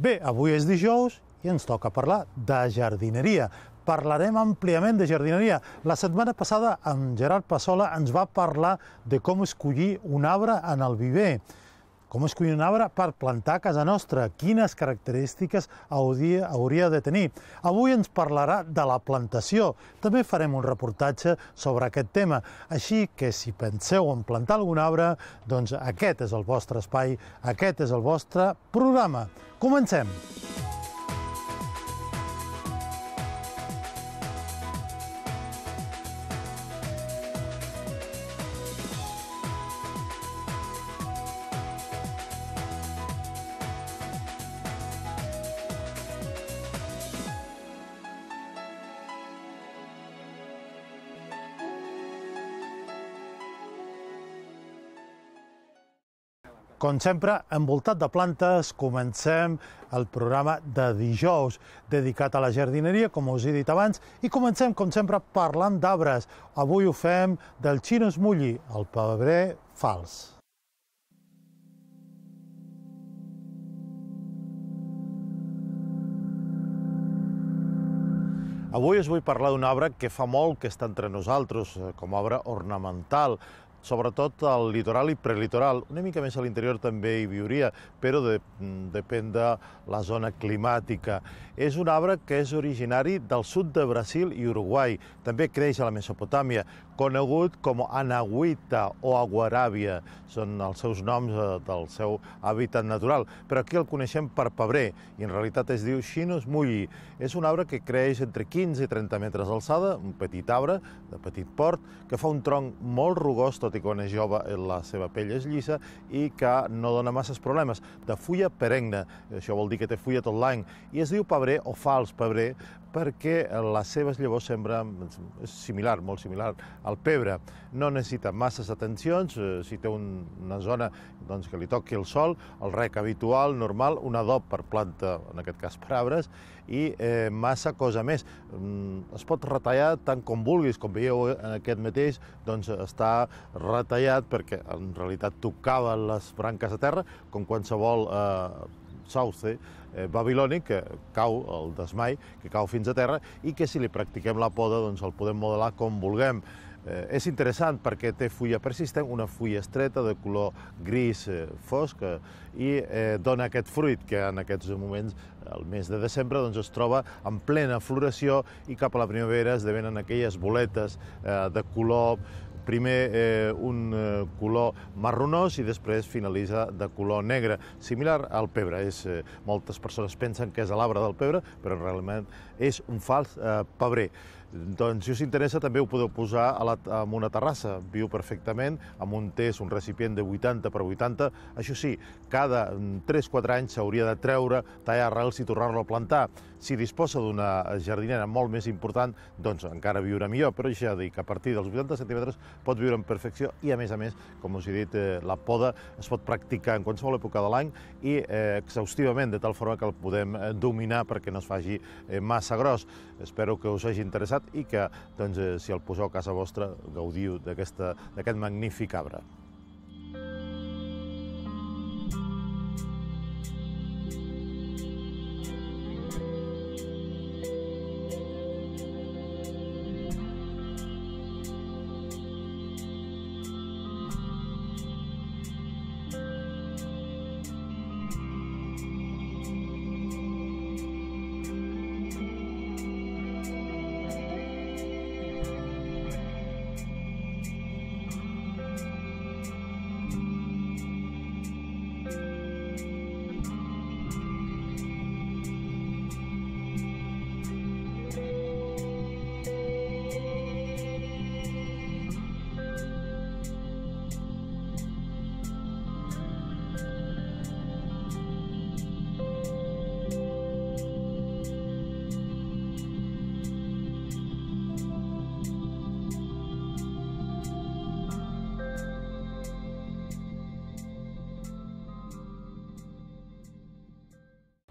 Bé, avui és dijous i ens toca parlar de jardineria. Parlarem àmpliament de jardineria. La setmana passada en Gerard Passola ens va parlar de com escollir un arbre en el viver. Com es cuina un arbre per plantar a casa nostra? Quines característiques hauria, hauria de tenir? Avui ens parlarà de la plantació. També farem un reportatge sobre aquest tema. Així que si penseu en plantar algun arbre, doncs aquest és el vostre espai, aquest és el vostre programa. Comencem! Comencem! Com sempre, envoltat de plantes, comencem el programa de dijous dedicat a la jardineria, com us he dit abans, i comencem, com sempre, parlant d'arbres. Avui ho fem del Xinus Mulli, el pebre fals. Avui us vull parlar d'un arbre que fa molt que està entre nosaltres, eh, com a obra ornamental, sobretot al litoral i prelitoral. Una mica més a l'interior també hi viuria, però de, mm, depèn de la zona climàtica. És un arbre que és originari del sud de Brasil i Uruguai. També creix a la Mesopotàmia conegut com Anahuita o Aguaràbia, són els seus noms eh, del seu hàbitat natural, però aquí el coneixem per pebrer, i en realitat es diu Xinus mulli. És un arbre que creix entre 15 i 30 metres d'alçada, un petit arbre de petit port, que fa un tronc molt rugós, tot i quan és jove eh, la seva pell és llisa, i que no dona masses problemes, de fulla perenne, això vol dir que té fulla tot l'any, i es diu pebrer o fals pebrer perquè les seves llavors sembren doncs, similar, molt similar al pebre. No necessita masses atencions, eh, si té un, una zona doncs, que li toqui el sol, el rec habitual, normal, un adob per planta, en aquest cas per arbres, i eh, massa cosa més. Mm, es pot retallar tant com vulguis, com veieu en aquest mateix, doncs està retallat perquè en realitat tocava les branques a terra, com qualsevol eh, sauce eh? eh, babilònic, que cau el desmai, que cau fins a terra, i que si li practiquem la poda doncs el podem modelar com vulguem. Eh, és interessant perquè té fulla persistent, una fulla estreta de color gris eh, fosc eh, i eh, dona aquest fruit que en aquests moments, el mes de desembre, doncs es troba en plena floració i cap a la primavera es devenen aquelles boletes eh, de color primer eh, un eh, color marronós i després finalitza de color negre, similar al pebre. És, eh, moltes persones pensen que és l'arbre del pebre, però realment és un fals eh, pebrer. Doncs si us interessa també ho podeu posar a la, en una terrassa, viu perfectament, amb un test, un recipient de 80 per 80. Això sí, cada 3-4 mm, anys s'hauria de treure, tallar arrels i tornar-lo a plantar. Si disposa d'una jardinera molt més important, doncs encara viurà millor, però ja dic, a partir dels 80 centímetres pot viure en perfecció i, a més a més, com us he dit, eh, la poda es pot practicar en qualsevol època de l'any i eh, exhaustivament, de tal forma que el podem eh, dominar perquè no es faci eh, massa gros. Espero que us hagi interessat i que, doncs, eh, si el poseu a casa vostra, gaudiu d'aquest magnífic arbre.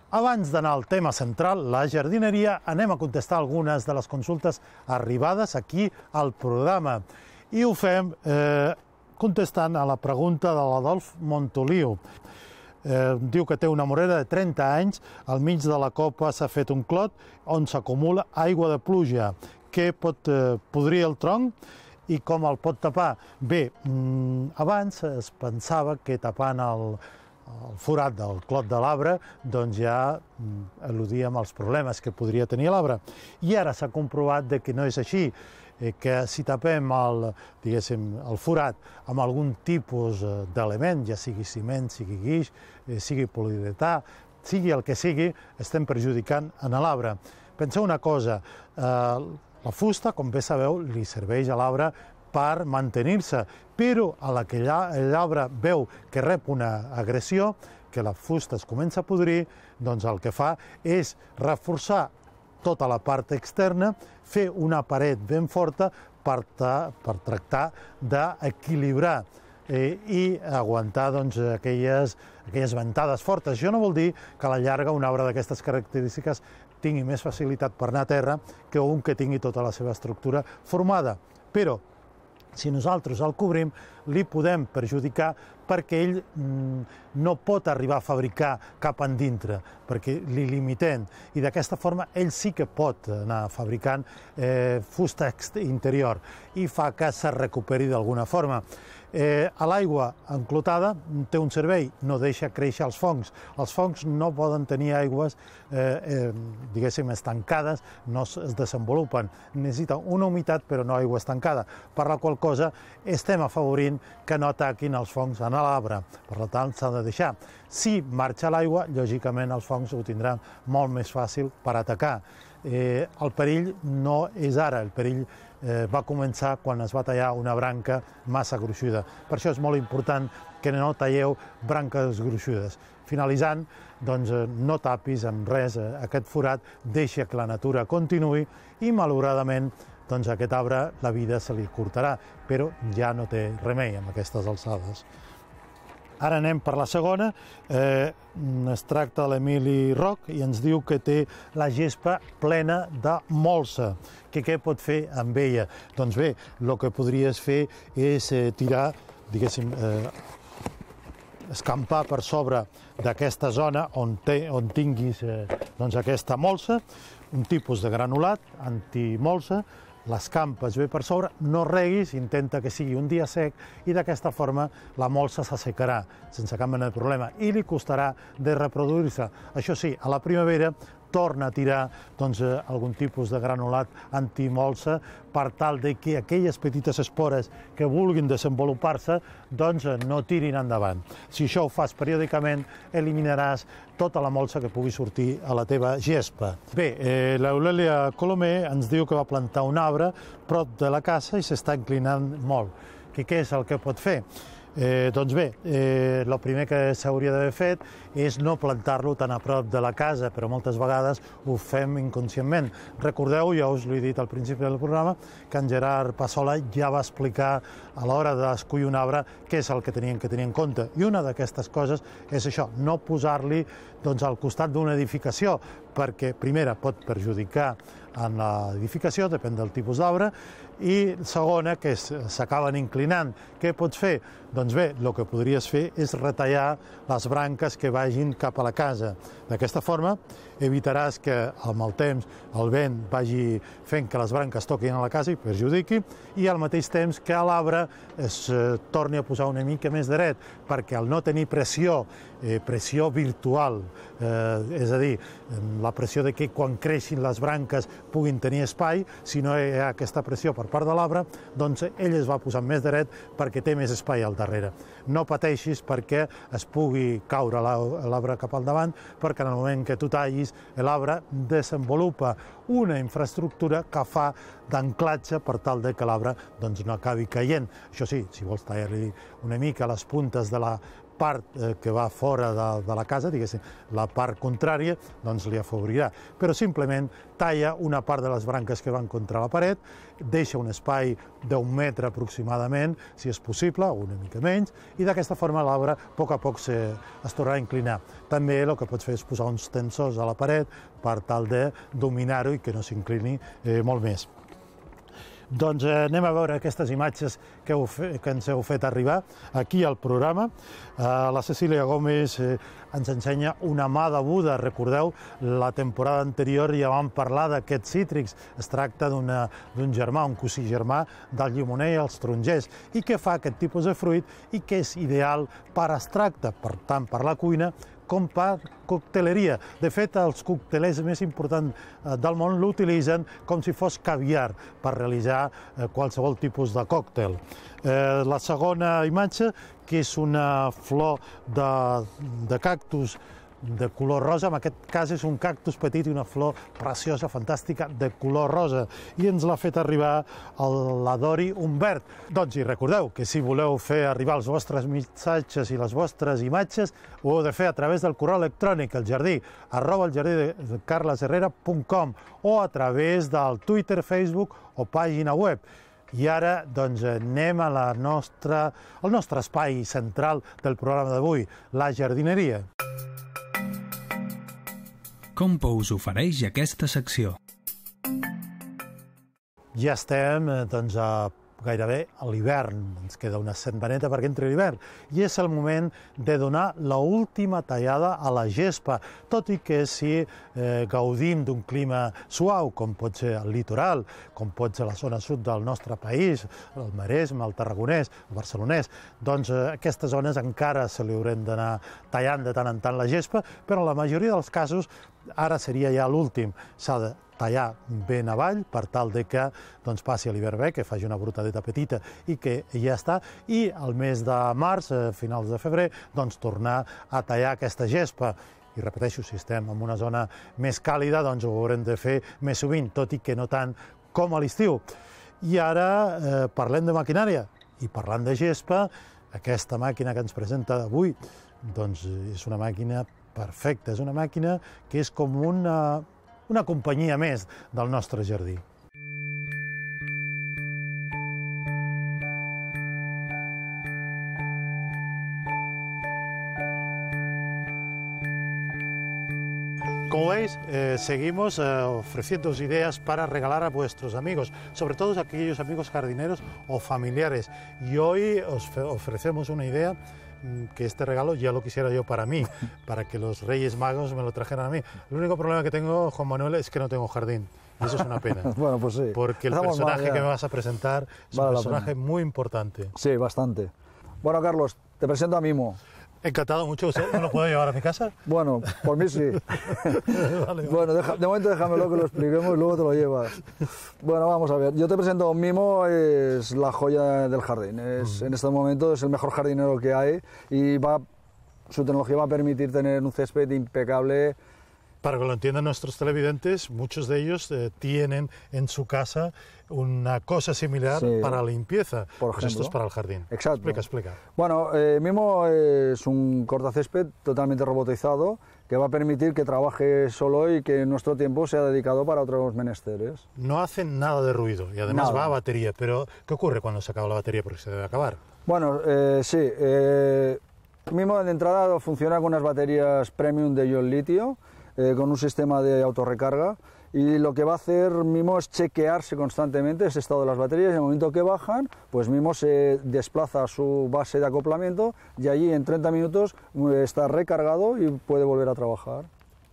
Abans d'anar al tema central, la jardineria, anem a contestar algunes de les consultes arribades aquí al programa. I ho fem eh, contestant a la pregunta de l'Adolf Montoliu. Eh, diu que té una morera de 30 anys, al mig de la copa s'ha fet un clot on s'acumula aigua de pluja. Què pot eh, podrir el tronc? i com el pot tapar? Bé, mm, abans es pensava que tapant el, el forat del clot de l'arbre, doncs ja eludíem mm, els problemes que podria tenir l'arbre. I ara s'ha comprovat de que no és així, eh, que si tapem el, diguéssim, el forat amb algun tipus eh, d'element, ja sigui ciment, sigui guix, eh, sigui poliuretà, sigui el que sigui, estem perjudicant en l'arbre. Penseu una cosa, eh, la fusta, com bé sabeu, li serveix a l'arbre per mantenir-se, però a la que l'arbre veu que rep una agressió, que la fusta es comença a podrir, doncs el que fa és reforçar tota la part externa, fer una paret ben forta per, ta, per tractar d'equilibrar eh, i aguantar doncs, aquelles, aquelles ventades fortes. Jo no vol dir que a la llarga un arbre d'aquestes característiques tingui més facilitat per anar a terra que un que tingui tota la seva estructura formada. Però si nosaltres el cobrim, li podem perjudicar perquè ell mm, no pot arribar a fabricar cap endintre, perquè li limitem. I d'aquesta forma ell sí que pot anar fabricant eh, fusta interior i fa que se recuperi d'alguna forma. Eh, a l'aigua enclotada mm, té un servei, no deixa créixer els fongs. Els fongs no poden tenir aigües, eh, eh, diguéssim, estancades, no es desenvolupen. Necessita una humitat, però no aigua estancada, per la qual cosa estem afavorint que no ataquin els fongs en l'arbre. Per tant, s'ha de deixar. Si marxa l'aigua, lògicament els fongs ho tindran molt més fàcil per atacar. Eh, el perill no és ara, el perill eh, va començar quan es va tallar una branca massa gruixuda. Per això és molt important que no talleu branques gruixudes. Finalitzant, doncs, eh, no tapis amb res eh, aquest forat, deixa que la natura continuï i, malauradament, doncs, aquest arbre la vida se li curtarà, però ja no té remei amb aquestes alçades. Ara anem per la segona. Eh, es tracta de l'Emili Roc i ens diu que té la gespa plena de molsa. Que què pot fer amb ella? Doncs bé, el que podries fer és eh, tirar, diguéssim, eh, escampar per sobre d'aquesta zona on, te, on tinguis eh, doncs aquesta molsa, un tipus de granulat antimolsa, les campes bé per sobre, no reguis, intenta que sigui un dia sec i d'aquesta forma la molsa s'assecarà sense cap mena de problema i li costarà de reproduir-se. Això sí, a la primavera torna a tirar doncs, eh, algun tipus de granulat antimolsa per tal de que aquelles petites espores que vulguin desenvolupar-se doncs, eh, no tirin endavant. Si això ho fas periòdicament, eliminaràs tota la molsa que pugui sortir a la teva gespa. Bé, eh, l'Eulèlia Colomer ens diu que va plantar un arbre prop de la casa i s'està inclinant molt. Que què és el que pot fer? Eh, doncs bé, eh, el primer que s'hauria d'haver fet és no plantar-lo tan a prop de la casa, però moltes vegades ho fem inconscientment. Recordeu, ja us l'he dit al principi del programa, que en Gerard Passola ja va explicar a l'hora d'escollir un arbre què és el que tenien que tenir en compte. I una d'aquestes coses és això, no posar-li doncs, al costat d'una edificació, perquè, primera, pot perjudicar en l'edificació, depèn del tipus d'obra, i segona, que s'acaben inclinant. Què pots fer? Doncs bé, el que podries fer és retallar les branques que vagin cap a la casa. D'aquesta forma, evitaràs que amb el temps el vent vagi fent que les branques toquin a la casa i perjudiqui, i al mateix temps que l'arbre es eh, torni a posar una mica més dret, perquè al no tenir pressió, eh, pressió virtual, eh, és a dir, la pressió de que quan creixin les branques puguin tenir espai, si no hi ha aquesta pressió per part de l'arbre, doncs ell es va posant més dret perquè té més espai al darrere. No pateixis perquè es pugui caure l'arbre cap al davant, perquè en el moment que tu tallis mateix l'arbre desenvolupa una infraestructura que fa d'anclatge per tal de que l'arbre doncs, no acabi caient. Això sí, si vols tallar-li una mica les puntes de la part eh, que va fora de, de la casa, diguéssim, la part contrària, doncs li afavorirà. Però simplement talla una part de les branques que van contra la paret, deixa un espai d'un metre aproximadament, si és possible, o una mica menys, i d'aquesta forma l'arbre a poc a poc se, es tornarà a inclinar. També el que pots fer és posar uns tensors a la paret per tal de dominar-ho i que no s'inclini eh, molt més. Doncs eh, anem a veure aquestes imatges que, heu fe, que ens heu fet arribar aquí al programa. Eh, la Cecília Gómez eh, ens ensenya una mà de Buda. Recordeu, la temporada anterior ja vam parlar d'aquests cítrics. Es tracta d'un germà, un cosí germà del llimoner i els tarongers. I què fa aquest tipus de fruit i què és ideal per extracte, per tant, per la cuina, com per cocteleria. De fet, els coctelers més importants eh, del món l'utilitzen com si fos caviar per realitzar eh, qualsevol tipus de còctel. Eh, la segona imatge, que és una flor de, de cactus de color rosa, en aquest cas és un cactus petit i una flor preciosa, fantàstica, de color rosa, i ens l'ha fet arribar la Dori Humbert. Doncs i recordeu que si voleu fer arribar els vostres missatges i les vostres imatges, ho heu de fer a través del correu electrònic, el jardí, arroba el jardí de carlesherrera.com o a través del Twitter, Facebook o pàgina web. I ara doncs, anem a la nostra, al nostre espai central del programa d'avui, la jardineria. Compo us ofereix aquesta secció. Ja estem eh, doncs, a gairebé a l'hivern, ens queda una setmaneta perquè entri l'hivern, i és el moment de donar l última tallada a la gespa, tot i que si eh, gaudim d'un clima suau, com pot ser el litoral, com pot ser la zona sud del nostre país, el Maresme, el Tarragonès, el Barcelonès, doncs eh, aquestes zones encara se li haurem d'anar tallant de tant en tant la gespa, però en la majoria dels casos ara seria ja l'últim, s'ha de tallar ben avall per tal de que doncs, passi a l'hivern bé, que faci una brutadeta petita i que ja està, i al mes de març, a eh, finals de febrer, doncs, tornar a tallar aquesta gespa i repeteixo, si estem en una zona més càlida, doncs ho haurem de fer més sovint, tot i que no tant com a l'estiu. I ara eh, parlem de maquinària i parlant de gespa, aquesta màquina que ens presenta avui doncs és una màquina Perfecte, és una màquina que és com una, eh, una companyia més del nostre jardí. Como veis, eh, seguimos eh, ofreciendo ideas para regalar a vuestros amigos, sobre todo a aquellos amigos jardineros o familiares. Y hoy os ofrecemos una idea Mm, que este regalo ya lo quisiera yo para mí, para que los Reyes Magos me lo trajeran a mí. El único problema que tengo, Juan Manuel, es que no tengo jardín. Y eso es una pena. bueno, pues sí. Porque el personaje que me vas a presentar es un personaje muy importante. Sí, bastante. Bueno, Carlos, te presento a Mimo. Encantado mucho. ¿Usted no lo puedo llevar a mi casa? Bueno, por mí sí. bueno, de momento déjamelo que lo expliquemos y luego te lo llevas. Bueno, vamos a ver. Yo te presento Mimo, es la joya del jardín. Es, En este momento es el mejor jardinero que hay y va, su tecnología va a permitir tener un césped impecable. Para que lo entiendan nuestros televidentes, muchos de ellos eh, tienen en su casa una cosa similar para limpieza. Por pues esto es para el jardín. Exacto. Explica, explica. Bueno, eh, Mimo es un cortacésped totalmente robotizado que va a permitir que trabaje solo y que nuestro tiempo sea dedicado para otros menesteres. No hace nada de ruido y además va a batería, pero ¿qué ocurre cuando se acaba la batería? Porque se debe acabar. Bueno, eh, sí. Eh, Mimo de entrada funciona con unas baterías premium de ion litio, con un sistema de autorrecarga y lo que va a hacer MIMO es chequearse constantemente ese estado de las baterías y en el momento que bajan, pues MIMO se desplaza a su base de acoplamiento y allí en 30 minutos eh, está recargado y puede volver a trabajar.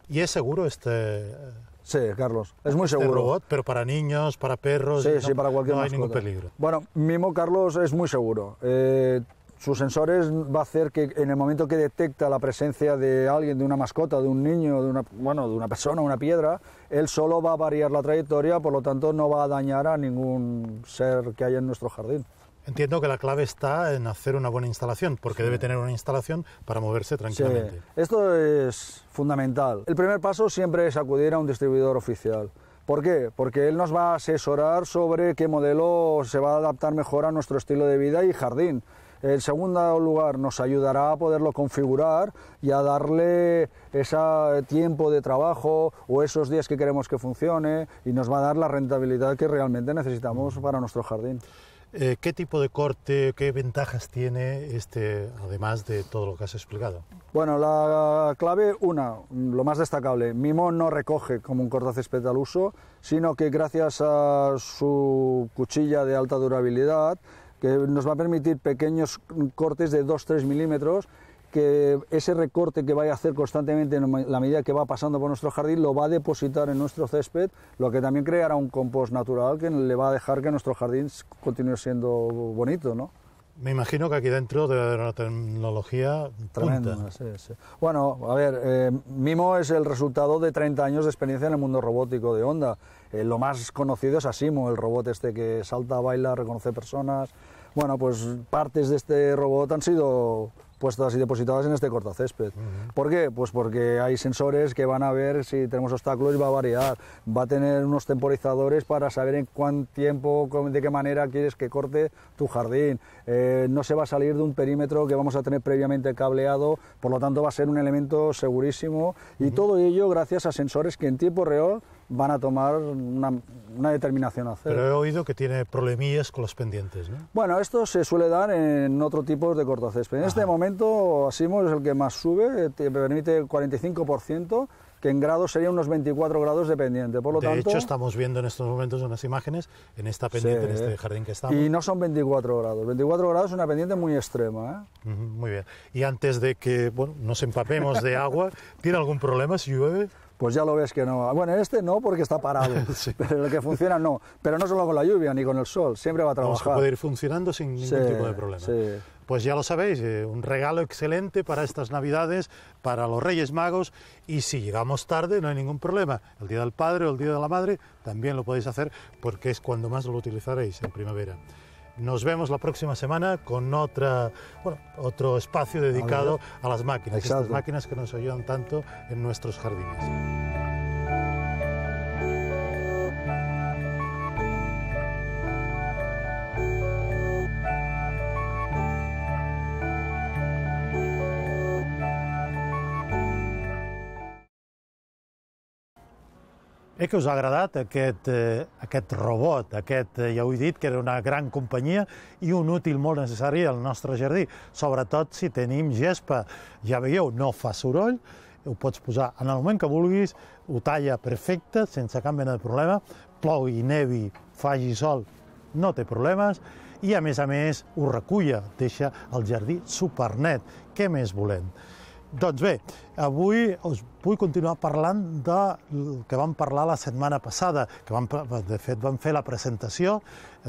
¿Y es seguro este...? Sí, Carlos, es muy este seguro. robot, pero para niños, para perros, sí, sí, para cualquier no hay ningún peligro. Bueno, Mimo Carlos es muy seguro. Eh, sus sensores va a hacer que en el momento que detecta la presencia de alguien, de una mascota, de un niño, de una, bueno, de una persona, una piedra, él solo va a variar la trayectoria, por lo tanto no va a dañar a ningún ser que haya en nuestro jardín. Entiendo que la clave está en hacer una buena instalación, porque debe tener una instalación para moverse tranquilamente. Esto es fundamental. El primer paso siempre es acudir a un distribuidor oficial. ¿Por qué? Porque él nos va a asesorar sobre qué modelo se va a adaptar mejor a nuestro estilo de vida y jardín. En segundo lugar, nos ayudará a poderlo configurar y a darle ese tiempo de trabajo o esos días que queremos que funcione y nos va a dar la rentabilidad que realmente necesitamos mm. para nuestro jardín. Eh, ¿Qué tipo de corte, qué ventajas tiene este, además de todo lo que has explicado? Bueno, la clave una, lo más destacable, Mimón no recoge como un cortacésped al uso, sino que gracias a su cuchilla de alta durabilidad nos va a permitir pequeños cortes de 2-3 milímetros que ese recorte que vaya a hacer constantemente en la medida que va pasando por nuestro jardín lo va a depositar en nuestro césped, lo que también creará un compost natural que le va a dejar que nuestro jardín continúe siendo bonito, ¿no? Me imagino que aquí dentro de la tecnología tremenda. Sí, sí. Bueno, a ver, eh, Mimo es el resultado de 30 años de experiencia en el mundo robótico de Honda. Eh, lo más conocido es Asimo, el robot este que salta, baila, reconoce personas, bueno, pues partes de este robot han sido puestas y depositadas en este cortacésped. ¿Por qué? Pues porque hay sensores que van a ver si tenemos obstáculos y va a variar. Va a tener unos temporizadores para saber en cuánto tiempo, de qué manera quieres que corte tu jardín. Eh, no se va a salir de un perímetro que vamos a tener previamente cableado, por lo tanto va a ser un elemento segurísimo. Y todo ello gracias a sensores que en tiempo real van a tomar una, determinación a hacer. Pero he oído que tiene problemillas con los pendientes, ¿no? Bueno, esto se suele dar en otro tipo de cortocésped. En este momento, Asimo es el que más sube, permite el 45%, que en grados sería unos 24 grados de pendiente. Por lo de tanto, hecho, estamos viendo en estos momentos unas imágenes en esta pendiente, en este jardín que estamos. Y no son 24 grados. 24 grados es una pendiente muy extrema. ¿eh? muy bien. Y antes de que bueno, nos empapemos de agua, ¿tiene algún problema si llueve? pues ya lo ves que no. Bueno, este no porque está parado, pero el que funciona no. Pero no solo con la lluvia ni con el sol, siempre va a trabajar. Vamos, puede ir funcionando sin ningún tipo de problema. Pues ya lo sabéis, eh, un regalo excelente para estas Navidades, para los Reyes Magos y si llegamos tarde no hay ningún problema. El Día del Padre o el Día de la Madre también lo podéis hacer porque es cuando más lo utilizaréis en primavera. Nos vemos la próxima semana con otro espacio dedicado ah, a, las máquinas, a estas máquinas que nos ayudan tanto en nuestros jardines. Bé que us ha agradat aquest, eh, aquest robot, aquest, eh, ja ho he dit, que era una gran companyia i un útil molt necessari al nostre jardí, sobretot si tenim gespa. Ja veieu, no fa soroll, ho pots posar en el moment que vulguis, ho talla perfecte, sense cap mena de problema, plogui, nevi, faci sol, no té problemes, i a més a més ho recull, deixa el jardí supernet. Què més volem? Doncs bé, Avui us vull continuar parlant del que vam parlar la setmana passada, que vam, de fet vam fer la presentació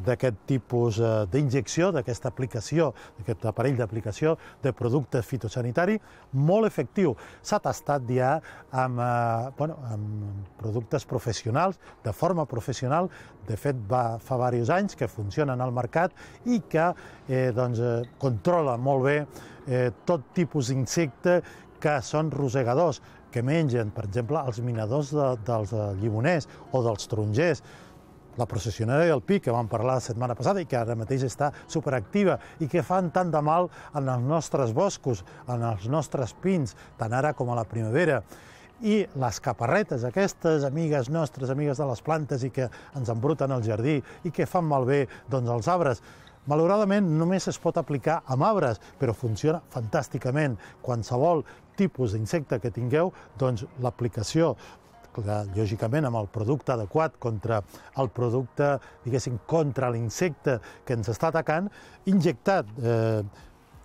d'aquest tipus eh, d'injecció, d'aquesta aplicació, d'aquest aparell d'aplicació de producte fitosanitari, molt efectiu. S'ha tastat ja amb, eh, bueno, amb productes professionals, de forma professional, de fet va fa diversos anys que funcionen al mercat i que eh, doncs, eh, controla molt bé eh, tot tipus d'insecte que són rosegadors, que mengen, per exemple, els minadors de, dels eh, llimoners o dels tarongers, la processionera i el pic, que vam parlar la setmana passada i que ara mateix està superactiva i que fan tant de mal en els nostres boscos, en els nostres pins, tant ara com a la primavera. I les caparretes, aquestes amigues nostres, amigues de les plantes i que ens embruten el jardí i que fan malbé doncs, els arbres, Malauradament, només es pot aplicar amb arbres, però funciona fantàsticament. Qualsevol tipus d'insecte que tingueu, doncs l'aplicació eh, lògicament amb el producte adequat contra el producte, diguéssim, contra l'insecte que ens està atacant, injectat, eh,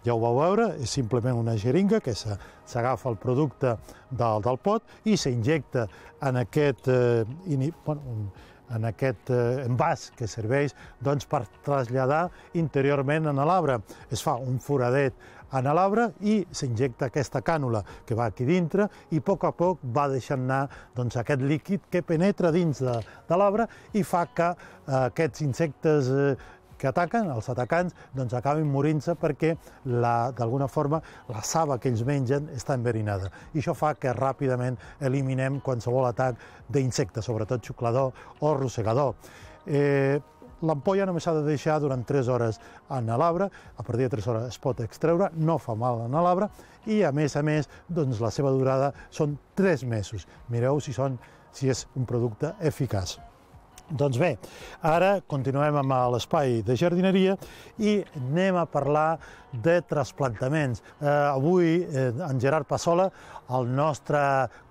ja ho vau veure, és simplement una jeringa que s'agafa el producte del, del pot i s'injecta en aquest eh, ini, bueno, en aquest eh, envàs que serveix doncs, per traslladar interiorment en l'arbre. Es fa un foradet en l'arbre i s'injecta aquesta cànula que va aquí dintre i a poc a poc va deixant anar doncs, aquest líquid que penetra dins de, de l'arbre i fa que eh, aquests insectes eh, que ataquen, els atacants, doncs acaben morint-se perquè, d'alguna forma, la saba que ells mengen està enverinada. I això fa que ràpidament eliminem qualsevol atac d'insectes, sobretot xuclador o arrossegador. Eh, L'ampolla només s'ha de deixar durant 3 hores en l'arbre, a partir de 3 hores es pot extreure, no fa mal en l'arbre, i a més a més doncs, la seva durada són 3 mesos. Mireu si, són, si és un producte eficaç. Doncs bé, ara continuem amb l'espai de jardineria i anem a parlar de trasplantaments. Eh, avui, eh, en Gerard Passola, el nostre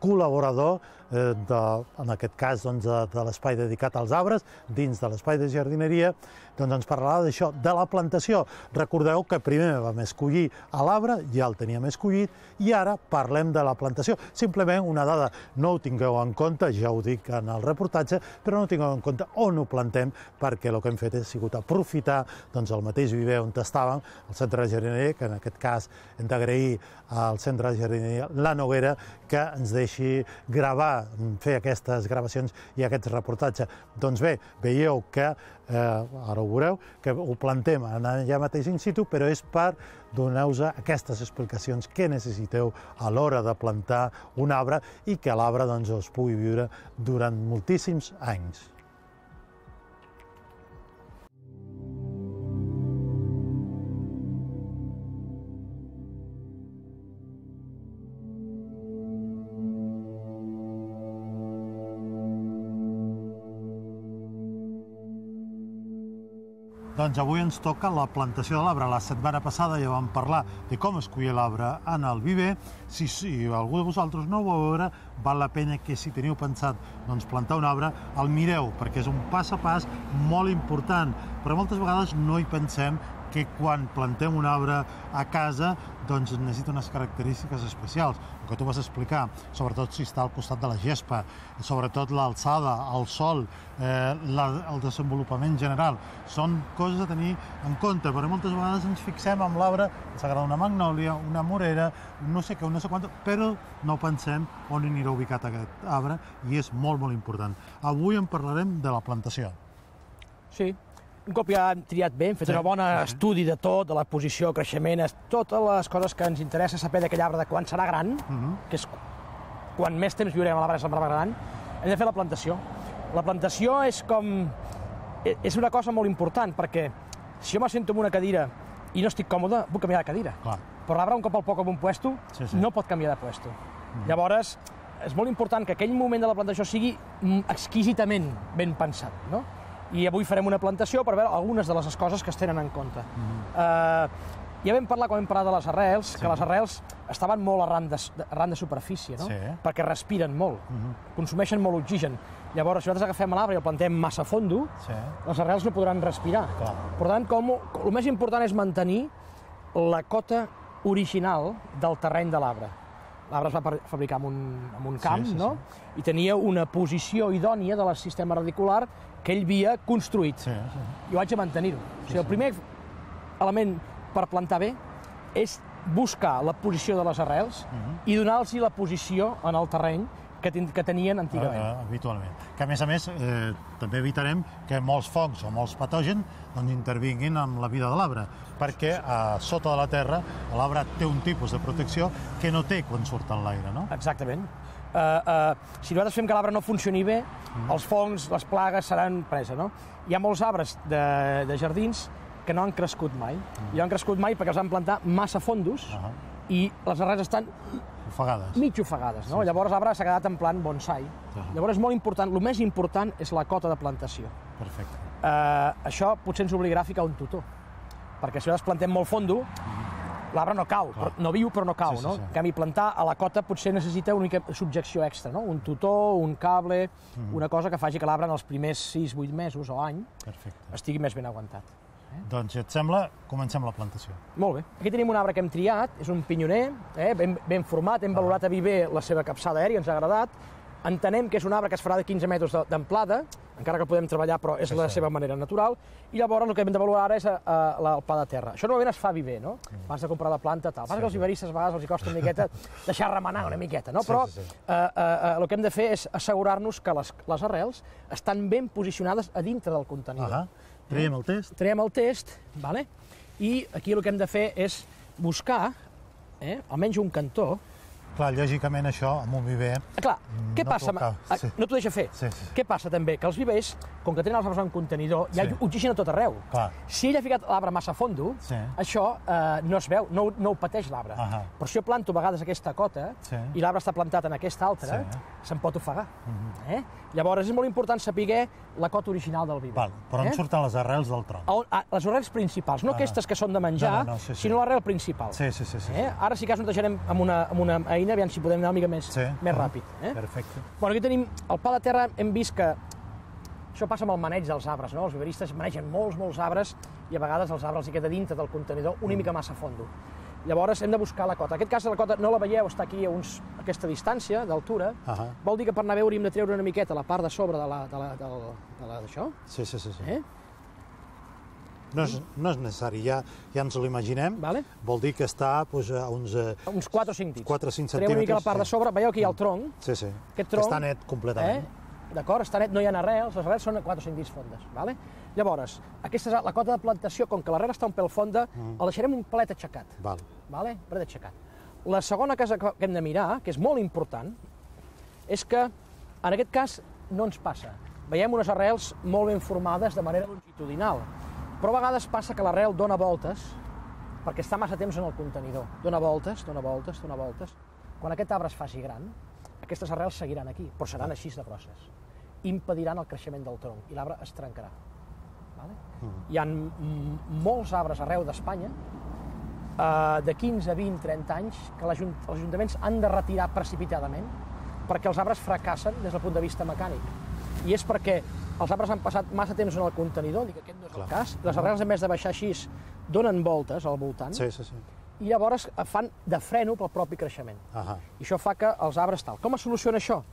col·laborador, Eh, de, en aquest cas doncs, de, eh, de l'espai dedicat als arbres, dins de l'espai de jardineria, doncs ens parlarà d'això, de la plantació. Recordeu que primer vam escollir a l'arbre, ja el teníem escollit, i ara parlem de la plantació. Simplement una dada, no ho tingueu en compte, ja ho dic en el reportatge, però no tingueu en compte on ho plantem, perquè el que hem fet és sigut aprofitar doncs, el mateix viver on estàvem, el centre de jardineria, que en aquest cas hem d'agrair al centre de jardineria La Noguera, que ens deixi gravar Mm, fer aquestes gravacions i aquests reportatges. Doncs bé, veieu que, eh, ara ho veureu, que ho plantem allà mateix in situ, però és per donar-vos aquestes explicacions que necessiteu a l'hora de plantar un arbre i que l'arbre doncs, es pugui viure durant moltíssims anys. Doncs avui ens toca la plantació de l'arbre. La setmana passada ja vam parlar de com es cuia l'arbre en el viver. Si, si algú de vosaltres no ho va veure, val la pena que si teniu pensat doncs, plantar un arbre, el mireu, perquè és un pas a pas molt important. Però moltes vegades no hi pensem que quan plantem un arbre a casa doncs necessita unes característiques especials. El que tu vas explicar, sobretot si està al costat de la gespa, sobretot l'alçada, el sol, eh, la, el desenvolupament general, són coses a tenir en compte, perquè moltes vegades ens fixem en l'arbre, ens agrada una magnòlia, una morera, no sé què, no sé quant, però no pensem on anirà ubicat aquest arbre i és molt, molt important. Avui en parlarem de la plantació. Sí, un cop ja hem triat bé, hem fet sí. un bon estudi de tot, de la posició, creixement, totes les coses que ens interessa saber d'aquell arbre de quan serà gran, uh mhm. -huh. que és quan més temps viurem a l'arbre de l'arbre Gran, hem de fer la plantació. La plantació és com... E, és una cosa molt important, perquè si jo me sento en una cadira i no estic còmode, puc canviar de cadira. Clar. Però l'arbre, un cop al poc en un puesto, sí, sí. no pot canviar de puesto. Uh mhm. -huh. Llavors, és molt important que aquell moment de la plantació sigui exquisitament ben pensat, no? i avui farem una plantació per veure algunes de les coses que es tenen en compte. Mm -hmm. eh, ja vam parlar, quan vam parlar de les arrels, sí. que les arrels estaven molt arran de, arran de superfície, no? Sí. Perquè respiren molt, uh mhm. -huh. consumeixen molt oxigen. Llavors, si nosaltres agafem l'arbre i el plantem massa fondo, sí. les arrels no podran respirar. Clar. Per tant, com, com, el més important és mantenir la cota original del terreny de l'arbre. L'arbre es va fabricar en un, en un camp, sí, sí, no? Sí. I tenia una posició idònia de la sistema radicular que ell havia construït. Sí, sí. Jo vaig a mantenir-ho. Sí, o sigui, el primer element per plantar bé és buscar la posició de les arrels uh mhm. -huh. i donar-los la posició en el terreny que, ten que tenien antigament. Uh, uh, habitualment. Que, a més a més, eh, també evitarem que molts fongs o molts patògens doncs, intervinguin en la vida de l'arbre, perquè a sota de la terra l'arbre té un tipus de protecció que no té quan surt en l'aire, no? Exactament eh, eh, si nosaltres fem que l'arbre no funcioni bé, mm. els fongs, les plagues seran presa, no? Hi ha molts arbres de, de jardins que no han crescut mai. Mm. I no han crescut mai perquè els han plantat massa fondos uh -huh. i les arrels estan ofegades. mig ofegades. No? Sí, sí. Llavors l'arbre s'ha quedat en plan bonsai. Uh -huh. Llavors és molt important, el més important és la cota de plantació. Perfecte. Eh, això potser ens obligarà a ficar un tutor, perquè si nosaltres plantem molt fondo, mhm l'arbre no cau, però, ah. no viu però no cau, sí, sí, no? Sí. En canvi, plantar a la cota potser necessita una mica subjecció extra, no? Un tutor, un cable, mm -hmm. una cosa que faci que l'arbre en els primers 6-8 mesos o any Perfecte. estigui més ben aguantat. Eh? Doncs, si et sembla, comencem la plantació. Molt bé. Aquí tenim un arbre que hem triat, és un pinyoner, eh? ben, ben format, hem ah. valorat a viver la seva capçada aèria, ens ha agradat, entenem que és un arbre que es farà de 15 metres d'amplada, encara que podem treballar, però és la sí. seva manera natural, i llavors el que hem de valorar ara és a, eh, eh, la, el pa de terra. Això normalment es fa viver, no? Mm. Abans de comprar la planta, tal. Passa sí, que els iberistes a vegades els costa una miqueta deixar remenar una miqueta, no? Però sí, sí, Uh, uh, uh, el que hem de fer és assegurar-nos que les, les arrels estan ben posicionades a dintre del contenidor. Ah Traiem el test. Traiem el test, vale? i aquí el que hem de fer és buscar eh, almenys un cantó Clar, lògicament això, amb un viver... Clar, mm, què no passa? Ah, sí. No t'ho deixa fer. Sí, sí. Què passa també? Que els vivers, com que tenen els arbres en contenidor, hi ha sí. oxigen a tot arreu. Clar. Si ell ha ficat l'arbre massa a fondo, sí. això eh, no es veu, no, no ho pateix l'arbre. Però si jo planto a vegades aquesta cota sí. i l'arbre està plantat en aquesta altra, sí. se'n pot ofegar. Mhm. eh? Llavors és molt important saber la cota original del viver. Val, però eh? on surten les arrels del tronc? a, les arrels principals, no ah. aquestes que són de menjar, no, no, no, sí, sí. sinó l'arrel principal. Sí, sí, sí. sí, eh? sí. Eh? Ara, si cas, deixarem amb una, amb una feina, aviam si podem anar una mica més, sí. més ràpid. Eh? Perfecte. Bueno, aquí tenim el pal de terra, hem vist que això passa amb el maneig dels arbres, no? Els viveristes manegen molts, molts arbres i a vegades els arbres hi queda dintre del contenidor una mica massa fondo. Llavors hem de buscar la cota. En aquest cas la cota no la veieu, està aquí a, uns, a aquesta distància d'altura. Uh -huh. Vol dir que per anar a veure hem de treure una miqueta la part de sobre de la, de la, de la, de la, sí, sí, sí. sí. Eh? No és, no és necessari, ja, ja ens l'imaginem. Vale. Vol dir que està pues, doncs, a uns... Eh, uns 4 o 5 dits. 4 o 5 centímetres. Treu una mica la part sí. de sobre, veieu que hi ha el tronc. Sí, sí. Aquest tronc... Està net completament. Eh? D'acord, està net, no hi ha arrels, les arrels són 4 o 5 dits fondes. Vale? Llavors, aquesta és la cota de plantació, com que l'arrel està un pèl fonda, mm. el deixarem un palet aixecat. Val. Vale? Palet aixecat. La segona cosa que hem de mirar, que és molt important, és que en aquest cas no ens passa. Veiem unes arrels molt ben formades de manera longitudinal. Però a vegades passa que l'arrel dona voltes perquè està massa temps en el contenidor. Dona voltes, dona voltes, dona voltes. Quan aquest arbre es faci gran, aquestes arrels seguiran aquí, però seran així de grosses. Impediran el creixement del tronc i l'arbre es trencarà. Vale? Mm. Hi ha molts arbres arreu d'Espanya eh, de 15, 20, 30 anys que els ajuntaments han de retirar precipitadament perquè els arbres fracassen des del punt de vista mecànic. I és perquè els arbres han passat massa temps en el contenidor, dic, aquest Clar. cas. Les arrels, a més de baixar així, donen voltes al voltant. Sí, sí, sí i llavors eh, fan de freno pel propi creixement. Uh -huh. I això fa que els arbres tal. Com es soluciona això?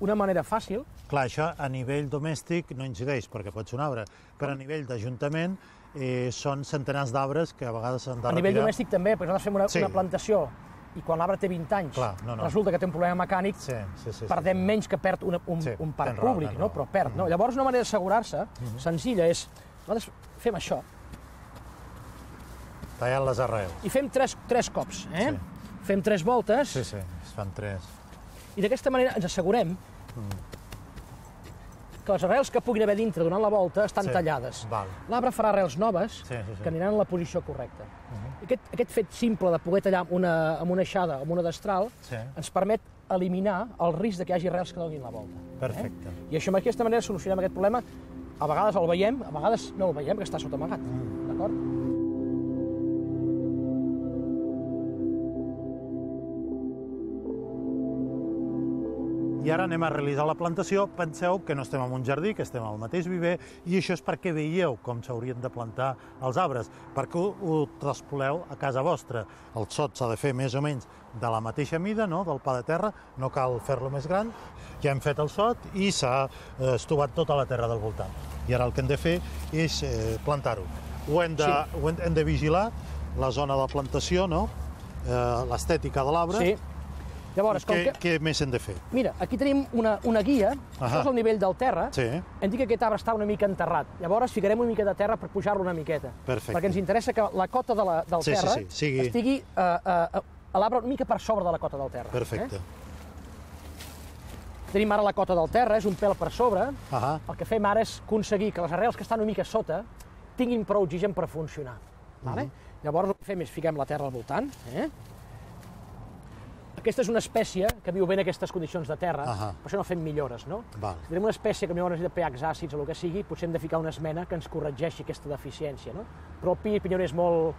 Una manera fàcil... Clar, això a nivell domèstic no incideix, perquè pots un arbre, però a nivell d'Ajuntament eh, són centenars d'arbres que a vegades s'han de retirar. A nivell domèstic també, perquè nosaltres fem una, sí. una plantació i quan l'arbre té 20 anys Clar, no, no. resulta que té un problema mecànic, sí, sí, sí, perdem sí, menys que perd una, un, sí, un parc públic, raó, no? però perd. Mm -hmm. no? Mm-hmm. Llavors, una manera d'assegurar-se, mm -hmm. senzilla, és nosaltres fem això. Tallant les arrels. I fem tres, tres cops, eh? Sí. Fem tres voltes. Sí, sí, es fan tres. I d'aquesta manera ens assegurem mm. que les arrels que puguin haver dintre donant la volta estan sí. tallades. L'arbre farà arrels noves sí, sí, sí. que aniran en la posició correcta. Mm -hmm. aquest, aquest fet simple de poder tallar amb una, amb una aixada, amb una destral, sí. ens permet eliminar el risc de que hi hagi arrels que donin la volta. Eh? Perfecte. Eh? I això, d'aquesta manera, solucionem aquest problema a vegades el veiem, a vegades no el veiem, que està sota amagat, d'acord? I ara anem a realitzar la plantació. Penseu que no estem en un jardí, que estem al mateix viver, i això és perquè veieu com s'haurien de plantar els arbres, perquè ho, traspoleu a casa vostra. El sot s'ha de fer més o menys de la mateixa mida, no? del pa de terra, no cal fer-lo més gran. Ja hem fet el sot i s'ha eh, estovat tota la terra del voltant. I ara el que hem de fer és eh, plantar-ho. Ho, hem de, sí. ho hem, hem de vigilar, la zona de plantació, no? eh, l'estètica de l'arbre, sí Llavors, com què, que... què més hem de fer? Mira, aquí tenim una, una guia, ah això és el nivell del terra, sí. em dit que aquest arbre està una mica enterrat. Llavors ficarem una mica de terra per pujar-lo una miqueta. Perfecte. Perquè ens interessa que la cota de la, del sí, terra sí, sí, Sigui... estigui a, a, a, a l'arbre una mica per sobre de la cota del terra. Eh? Perfecte. Eh? Tenim ara la cota del terra, és un pèl per sobre. El que fem ara és aconseguir que les arrels que estan una mica sota tinguin prou oxigen per funcionar. Mhm. Vale? Uh Llavors el que fem és fiquem la terra al voltant, eh? Aquesta és una espècie que viu bé en aquestes condicions de terra, uh -huh. per això no fem millores, no? Val. Si tenim una espècie que millor necessita pH àcids o el que sigui, potser hem de ficar una esmena que ens corregeixi aquesta deficiència, no? Però el pi pinyoner és molt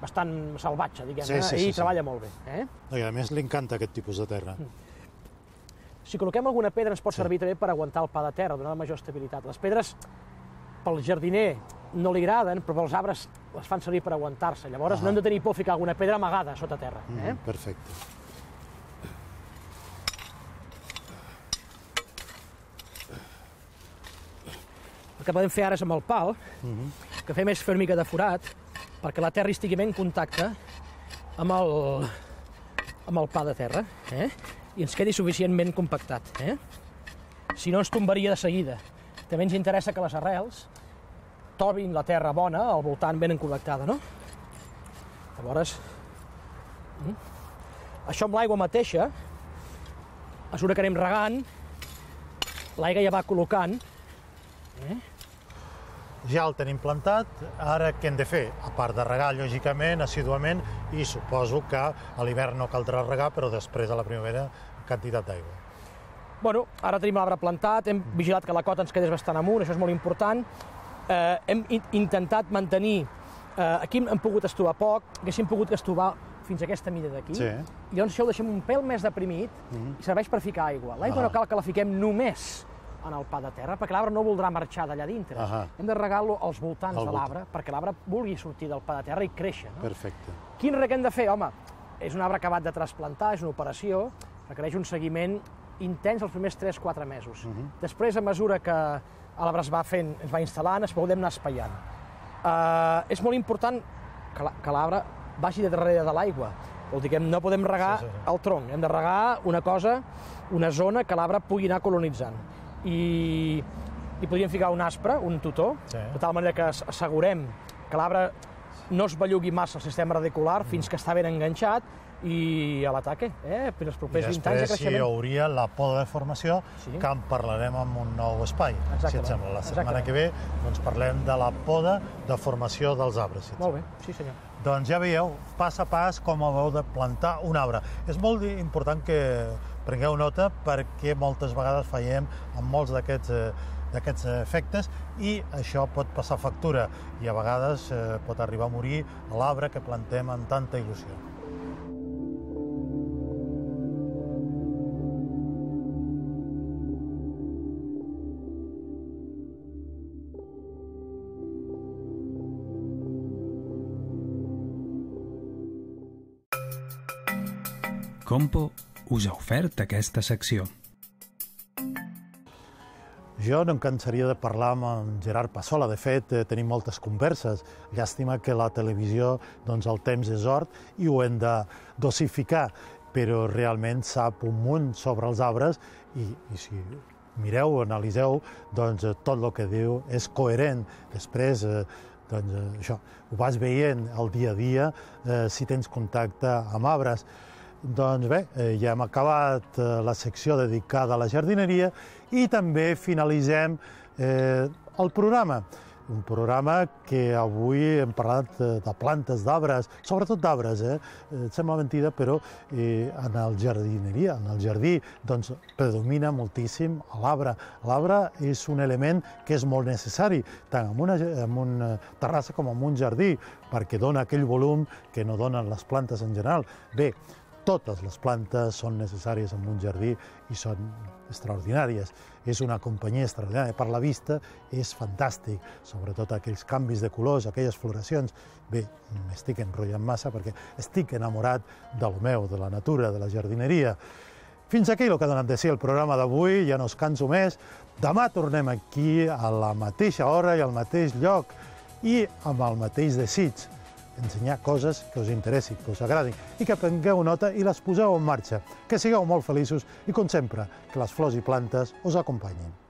bastant salvatge, diguem-ne, sí, sí, sí, i sí, treballa sí. molt bé. Eh? I a més li encanta aquest tipus de terra. Mm. Si col·loquem alguna pedra ens pot sí. servir també per aguantar el pa de terra, donar major estabilitat. Les pedres pel jardiner no li agraden, però els arbres les fan servir per aguantar-se. Llavors ah. no hem de tenir por a ficar alguna pedra amagada sota terra. Mm, eh? Perfecte. El que podem fer ara és amb el pal, uh mhm. -huh. que fem és fer mica de forat, perquè la terra estigui ben en contacte amb el, amb el pa de terra, eh? i ens quedi suficientment compactat. Eh? Si no, ens tombaria de seguida. També ens interessa que les arrels tobin la terra bona al voltant ben encobertada, no? Llavors, mm? això amb l'aigua mateixa, a mesura que anem regant, l'aigua ja va col·locant, eh? ja el tenim plantat, ara què hem de fer? A part de regar, lògicament, assiduament, i suposo que a l'hivern no caldrà regar, però després a la primavera quantitat d'aigua. Bueno, ara tenim l'arbre plantat, hem vigilat que la cota ens quedés bastant amunt, això és molt important. Eh, hem intentat mantenir... Eh, aquí hem pogut estovar poc, haguéssim pogut estovar fins a aquesta mida d'aquí, sí. llavors això ho deixem un pèl més deprimit mm -hmm. i serveix per ficar aigua. L'aigua ah. no cal que la fiquem només en el pa de terra, perquè l'arbre no voldrà marxar d'allà dintre. Uh -huh. Hem de regar-lo als voltants al de l'arbre, perquè l'arbre vulgui sortir del pa de terra i créixer. No? Perfecte. Quin reg hem de fer? Home, és un arbre acabat de trasplantar, és una operació, requereix un seguiment intens els primers 3-4 mesos. Uh mhm. -huh. Després, a mesura que l'arbre es va fent, es va instal·lant, es podem anar espaiant. Uh, és molt important que l'arbre vagi de darrere de l'aigua, Vol dir que no podem regar sí, sí, sí. el tronc, hem de regar una cosa, una zona que l'arbre pugui anar colonitzant i, i podríem ficar un aspre, un tutor, sí. de tal manera que assegurem que l'arbre no es bellugui massa el sistema radicular mm. fins que està ben enganxat i a l'ataque, eh? per els propers 20 anys de creixement. I hi hauria la poda de formació, sí. que en parlarem en un nou espai, Exactament. si et sembla. La setmana Exactament. que ve doncs, parlem de la poda de formació dels arbres. Si Molt bé, sí senyor. Doncs ja veieu, pas a pas, com heu de plantar un arbre. És molt important que Prengueu nota perquè moltes vegades fallem amb molts d'aquests eh, d'aquests eh, efectes i això pot passar factura i a vegades eh, pot arribar a morir l'arbre que plantem amb tanta il·lusió. Compo us ha ofert aquesta secció. Jo no em cansaria de parlar amb Gerard Passola. De fet, eh, tenim moltes converses. Llàstima que la televisió, doncs el temps és hort i ho hem de dosificar, però realment sap un munt sobre els arbres i, i si mireu, analiseu, doncs eh, tot el que diu és coherent. Després, eh, doncs eh, això, ho vas veient el dia a dia eh, si tens contacte amb arbres. Doncs bé, eh, ja hem acabat eh, la secció dedicada a la jardineria i també finalitzem eh, el programa. Un programa que avui hem parlat eh, de plantes, d'arbres, sobretot d'arbres, eh? Et sembla mentida, però eh, en el jardineria, en el jardí, doncs predomina moltíssim l'arbre. L'arbre és un element que és molt necessari, tant en una, en una terrassa com en un jardí, perquè dona aquell volum que no donen les plantes en general. Bé, totes les plantes són necessàries en un jardí i són extraordinàries. És una companyia extraordinària. Per la vista és fantàstic, sobretot aquells canvis de colors, aquelles floracions. Bé, m'estic enrotllant massa perquè estic enamorat del meu, de la natura, de la jardineria. Fins aquí el que ha donat de ser el programa d'avui, ja no us canso més. Demà tornem aquí a la mateixa hora i al mateix lloc i amb el mateix desig ensenyar coses que us interessin, que us agradin, i que prengueu nota i les poseu en marxa. Que sigueu molt feliços i, com sempre, que les flors i plantes us acompanyin.